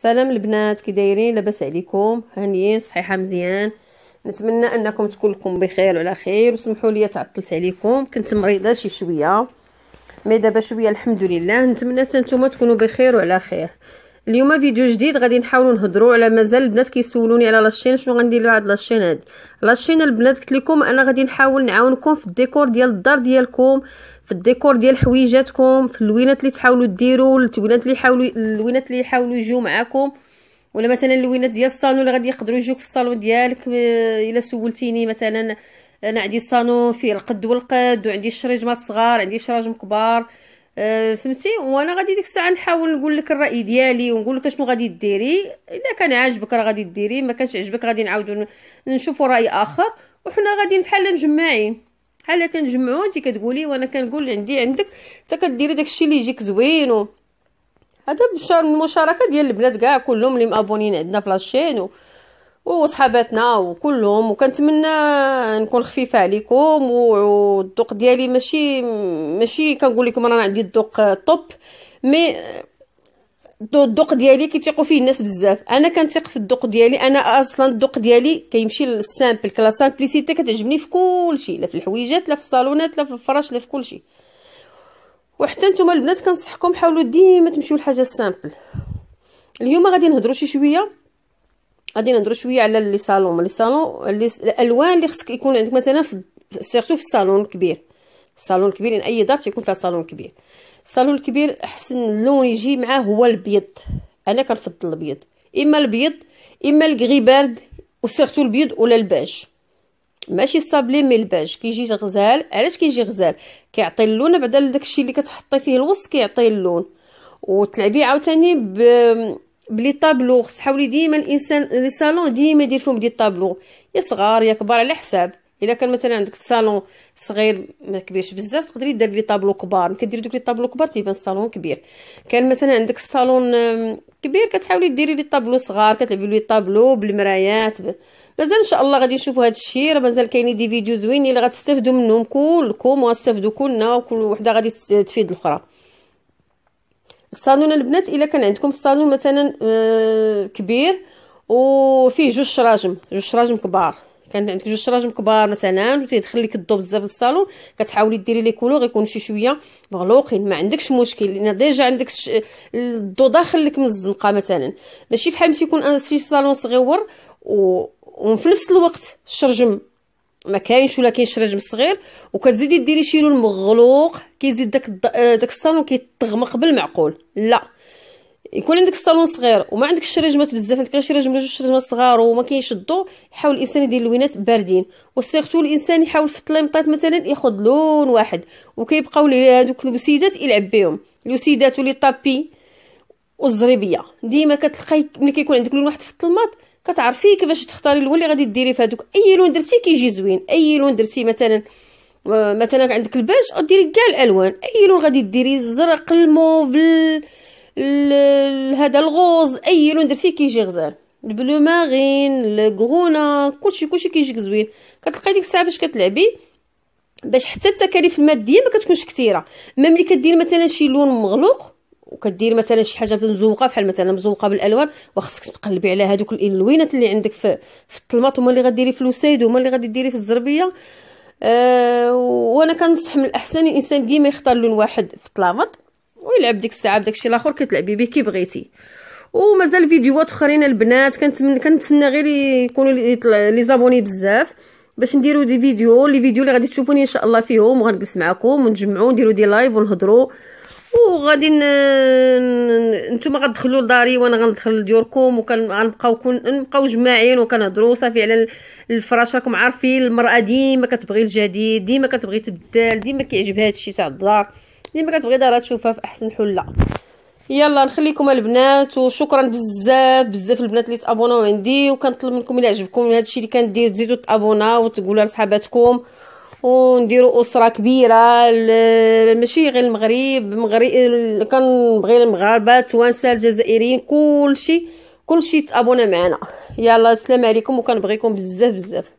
سلام البنات كي دايرين لاباس عليكم هانيين صحيحه مزيان نتمنى انكم تكون بخير وعلى خير وسمحوا لي تعطلت عليكم كنت مريضه شي شويه مي دابا شويه الحمد لله نتمنى حتى نتوما تكونوا بخير وعلى خير اليوم فيديو جديد غادي نحاولوا نهضروا على مازال البنات كيسولوني على لاشين شنو غندير لهاد لاشين هادي لاشين البنات قلت لكم انا غادي نحاول نعاونكم في الديكور ديال الدار ديالكم في الديكور ديال حويجاتكم في اللوينات اللي تحاولوا ديروا التوينات اللي حاولوا اللوينات اللي يحاولوا يجيو معاكم ولا مثلا اللوينات ديال الصالون اللي غادي يقدروا يجوك في الصالون ديالك آه، الا سولتيني مثلا انا عندي الصالون فيه القد والقد وعندي الشريجمات صغار عندي شراجم كبار أه فهمتي وانا غادي ديك الساعه نحاول نقول لك الراي ديالي ونقول لك شنو غادي ديري الا كان عاجبك راه غادي ديري ما كانش عجبك غادي نعاودو نشوفو راي اخر وحنا غادي بحال مجمعين بحال كنجمعو انت كتقولي وانا كنقول عندي عندك حتى كديري داكشي اللي يجيك زوين هذا بشار المشاركه ديال البنات كاع كلهم اللي مابونين عندنا في لاشين وصحاباتنا وكلهم وكنتمنى نكون خفيفه عليكم والذوق ديالي ماشي ماشي كنقول لكم انا عندي الذوق طوب مي الذوق ديالي كيتيقوا فيه الناس بزاف انا كنتيق في الذوق ديالي انا اصلا الذوق ديالي كيمشي للسامبل كلا سامبليسيتي كتعجبني في شيء لا في الحويجات لا في الصالونات لا في الفراش لا في شيء وحتى نتوما البنات كنصحكم حاولوا ديما تمشيو لحاجه سامبل اليوم غادي نهضروا شي شويه غادي نهضروا شويه على لي صالون لي صالون الالوان اللي خصك يكون عندك مثلا في سيرتو في الصالون الكبير الصالون الكبير يعني اي دار تيكون فيها صالون كبير الصالون الكبير احسن اللون يجي معاه هو الابيض انا كنفضل الابيض اما الابيض اما الكغي بارد وسيرتو البيض ولا الباج ماشي الصابلي مي الباج كيجي غزال علاش كيجي غزال كيعطي اللون بعدا داكشي اللي كتحطي فيه الوسط كيعطي اللون وتلعبي عاوتاني ب بلي طابلو خص تحاولي ديما الانسان لي صالون ديما يدير فيهم دي طابلو يا صغار يا كبار على حساب الا كان مثلا عندك صالون صغير ما كبيرش بزاف تقدري دير لي طابلو كبار كديري دوك لي طابلو كبار تيبان الصالون كبير كان مثلا عندك صالون كبير كتحاولي ديري لي طابلو صغار كتلعبي لي طابلو بالمرايات ب... مازال ان شاء الله غادي نشوفوا هذا الشيء راه مازال كاينين دي فيديو زوينين اللي غتستافدوا منهم كلكم وغتستافدوا كلنا وكل وحده غادي تفيد الاخرى الصالون البنات الا كان عندكم الصالون مثلا آه، كبير وفيه جوج شراجم جوج شراجم كبار كان عندك جوج شراجم كبار مثلا وتيدخل لك الضو بزاف للصالون كتحاولي ديري لي كولور يكون شي شويه مغلوقين ما عندكش مشكل لان ديجا عندك الضو داخل لك من الزنقه مثلا ماشي فحال ما تيكون شي صالون صغيور و... وفي نفس الوقت الشرجم ما كاينش ولا كاين شي رجم صغير وكتزيدي ديري شي لون مغلوق كيزيد داك آه، داك الصالون كيتغمق بالمعقول لا يكون عندك الصالون صغير وما عندك رجمات بزاف عندك غير شي رجم ولا جوج رجمات صغار وما الضو يحاول الانسان يدير لوينات باردين وسيرتو الانسان يحاول في الطليمطات مثلا ياخذ لون واحد وكيبقاو ليه هذوك الوسيدات يلعب بهم الوسيدات ولي طابي والزريبيه ديما كتلقاي ملي كيكون عندك لون واحد في الطلمات كتعرفي كيفاش تختاري اللون اللي غادي ديري في هذوك اي لون درتي كيجي زوين اي لون درتي مثلا مثلا عندك البيج ديري كاع الالوان اي لون غادي ديري الزرق الموف هذا الغوز اي لون درتي كيجي غزال البلو ماغين الكغونه كلشي كلشي كيجيك زوين كتلقاي ديك الساعه فاش كتلعبي باش حتى التكاليف الماديه ما كتكونش كثيره ملي كدير مثلا شي لون مغلوق وكدير مثلا شي حاجه مزوقه بحال مثلا مزوقه بالالوان وخصك تقلبي على هذوك الالوينات اللي عندك في, في الطلمات هما اللي غديري في الوسيد هما اللي غادي ديري في الزربيه أه وانا كنصح من الاحسن الانسان ديما يختار لون واحد في الطلمات ويلعب ديك الساعه بداك الشيء الاخر كتلعبي به كي بغيتي ومازال فيديوهات اخرين البنات كنتمنى كنتسنى غير يكونوا لي زابوني بزاف باش نديرو دي فيديو لي فيديو اللي غادي تشوفوني ان شاء الله فيهم وغنجلس معكم ونجمعو نديرو دي لايف ونهضرو وغادي نتوما غتدخلوا لداري وانا غندخل لديوركم وكنبقاو نبقاو جماعين وكنهضروا صافي على الفراش راكم عارفين المراه ديما كتبغي الجديد ديما كتبغي تبدل ديما كيعجبها هادشي تاع الدار ديما كتبغي دارها تشوفها في احسن حله يلا نخليكم البنات وشكرا بزاف بزاف البنات اللي تابوناو عندي وكنطلب منكم الا عجبكم هادشي اللي كندير تزيدوا تابوناو وتقولوا لصحاباتكم ونديروا اسره كبيره ماشي غير المغرب مغرب كنبغي المغاربه التوانسه الجزائريين كلشي كلشي تابونا معنا يلا السلام عليكم وكنبغيكم بزاف بزاف